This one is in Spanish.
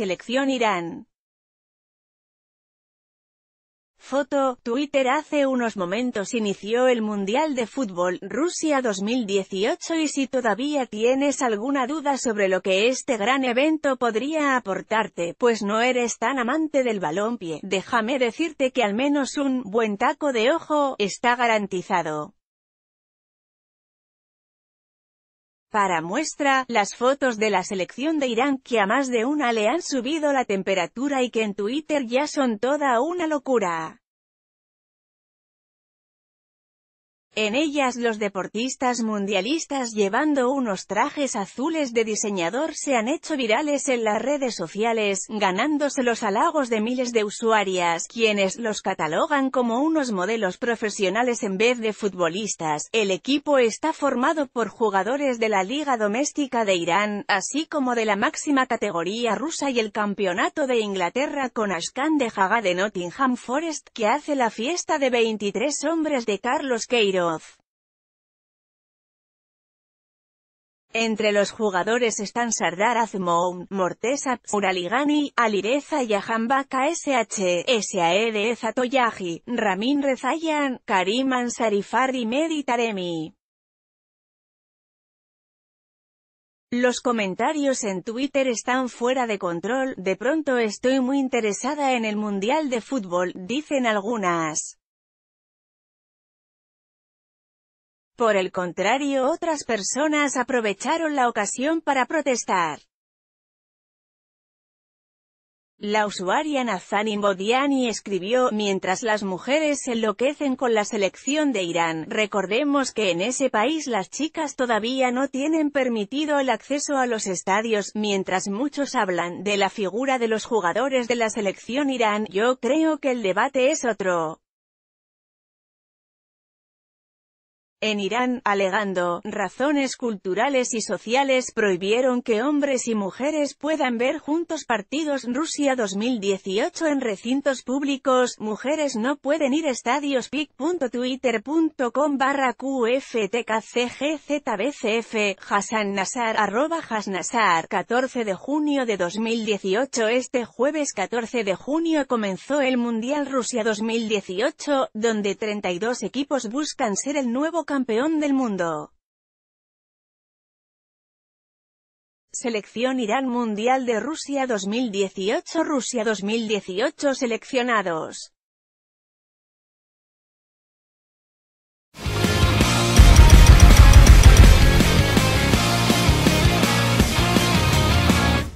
selección Irán. Foto, Twitter Hace unos momentos inició el Mundial de Fútbol Rusia 2018 y si todavía tienes alguna duda sobre lo que este gran evento podría aportarte, pues no eres tan amante del balompié, déjame decirte que al menos un buen taco de ojo está garantizado. Para muestra, las fotos de la selección de Irán que a más de una le han subido la temperatura y que en Twitter ya son toda una locura. En ellas los deportistas mundialistas llevando unos trajes azules de diseñador se han hecho virales en las redes sociales, ganándose los halagos de miles de usuarias, quienes los catalogan como unos modelos profesionales en vez de futbolistas. El equipo está formado por jugadores de la Liga Doméstica de Irán, así como de la máxima categoría rusa y el Campeonato de Inglaterra con Ashkan de Haga de Nottingham Forest, que hace la fiesta de 23 hombres de Carlos Cairo. Entre los jugadores están Sardar Azmoun, Morteza, Uraligani, Alireza Yahambaka SH, S.A.E.D.E. E, Zatoyagi, Ramin Rezayan, Karim Ansarifar y Mehdi Taremi. Los comentarios en Twitter están fuera de control, de pronto estoy muy interesada en el Mundial de Fútbol, dicen algunas. Por el contrario otras personas aprovecharon la ocasión para protestar. La usuaria Nazanin Bodiani escribió, mientras las mujeres se enloquecen con la selección de Irán, recordemos que en ese país las chicas todavía no tienen permitido el acceso a los estadios, mientras muchos hablan de la figura de los jugadores de la selección Irán, yo creo que el debate es otro. En Irán, alegando razones culturales y sociales, prohibieron que hombres y mujeres puedan ver juntos partidos Rusia 2018 en recintos públicos, mujeres no pueden ir a estadios pic.twitter.com barra qftkcgzbcf, Hassan nazar arroba Hasnasar, 14 de junio de 2018 Este jueves 14 de junio comenzó el Mundial Rusia 2018, donde 32 equipos buscan ser el nuevo campeón del mundo. Selección Irán Mundial de Rusia 2018 Rusia 2018 Seleccionados